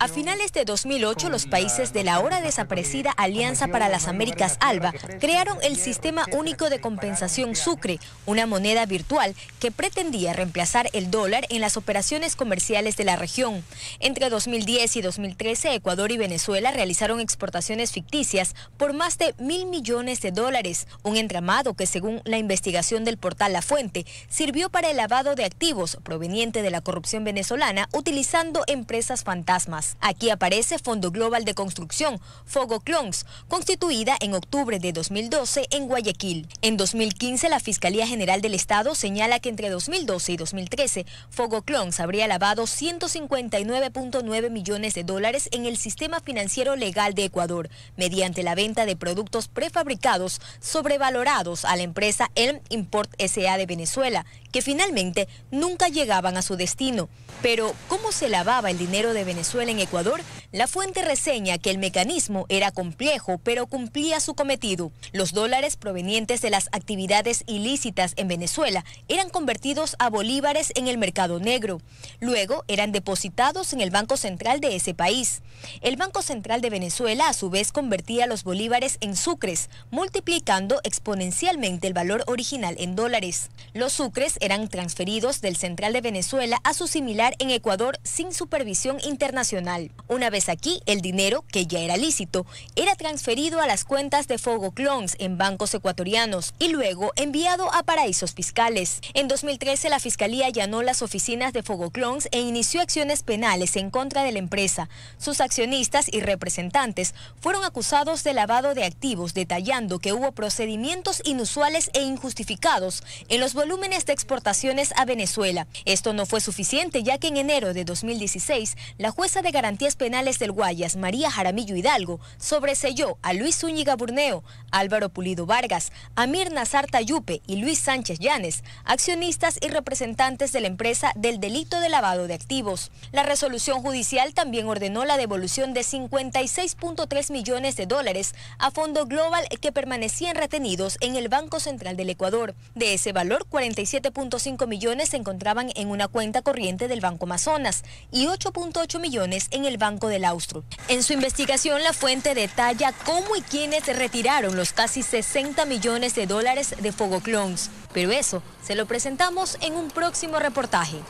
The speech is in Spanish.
A finales de 2008, los países de la ahora desaparecida Alianza para las Américas ALBA crearon el Sistema Único de Compensación Sucre, una moneda virtual que pretendía reemplazar el dólar en las operaciones comerciales de la región. Entre 2010 y 2013, Ecuador y Venezuela realizaron exportaciones ficticias por más de mil millones de dólares, un entramado que, según la investigación del portal La Fuente, sirvió para el lavado de activos proveniente de la corrupción venezolana utilizando empresas fantasmas. Aquí aparece Fondo Global de Construcción, Fogo Clones, constituida en octubre de 2012 en Guayaquil. En 2015, la Fiscalía General del Estado señala que entre 2012 y 2013, Fogo Clones habría lavado 159.9 millones de dólares en el sistema financiero legal de Ecuador, mediante la venta de productos prefabricados sobrevalorados a la empresa Elm Import SA de Venezuela, que finalmente nunca llegaban a su destino. Pero, ¿cómo se lavaba el dinero de Venezuela en Ecuador? La fuente reseña que el mecanismo era complejo, pero cumplía su cometido. Los dólares provenientes de las actividades ilícitas en Venezuela eran convertidos a bolívares en el mercado negro. Luego eran depositados en el Banco Central de ese país. El Banco Central de Venezuela a su vez convertía los bolívares en sucres, multiplicando exponencialmente el valor original en dólares. Los sucres eran transferidos del Central de Venezuela a su similar en Ecuador sin supervisión internacional. Una vez aquí, el dinero, que ya era lícito, era transferido a las cuentas de fogo Fogoclons en bancos ecuatorianos y luego enviado a paraísos fiscales. En 2013, la Fiscalía allanó las oficinas de fogo Fogoclons e inició acciones penales en contra de la empresa. Sus accionistas y representantes fueron acusados de lavado de activos, detallando que hubo procedimientos inusuales e injustificados en los volúmenes de exportación a Venezuela. Esto no fue suficiente ya que en enero de 2016 la jueza de garantías penales del Guayas, María Jaramillo Hidalgo, sobreselló a Luis Zúñiga Burneo, Álvaro Pulido Vargas, Amir Nazar Tayupe y Luis Sánchez Llanes, accionistas y representantes de la empresa del delito de lavado de activos. La resolución judicial también ordenó la devolución de 56.3 millones de dólares a Fondo Global que permanecían retenidos en el Banco Central del Ecuador. De ese valor, 47. 7.5 millones se encontraban en una cuenta corriente del Banco Amazonas y 8.8 millones en el Banco del Austro. En su investigación, la fuente detalla cómo y quiénes retiraron los casi 60 millones de dólares de Fogoclones. Pero eso se lo presentamos en un próximo reportaje.